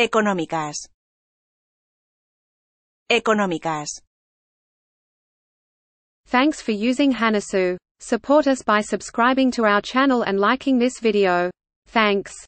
económicas económicas Thanks for using Hanasu. Support us by subscribing to our channel and liking this video. Thanks.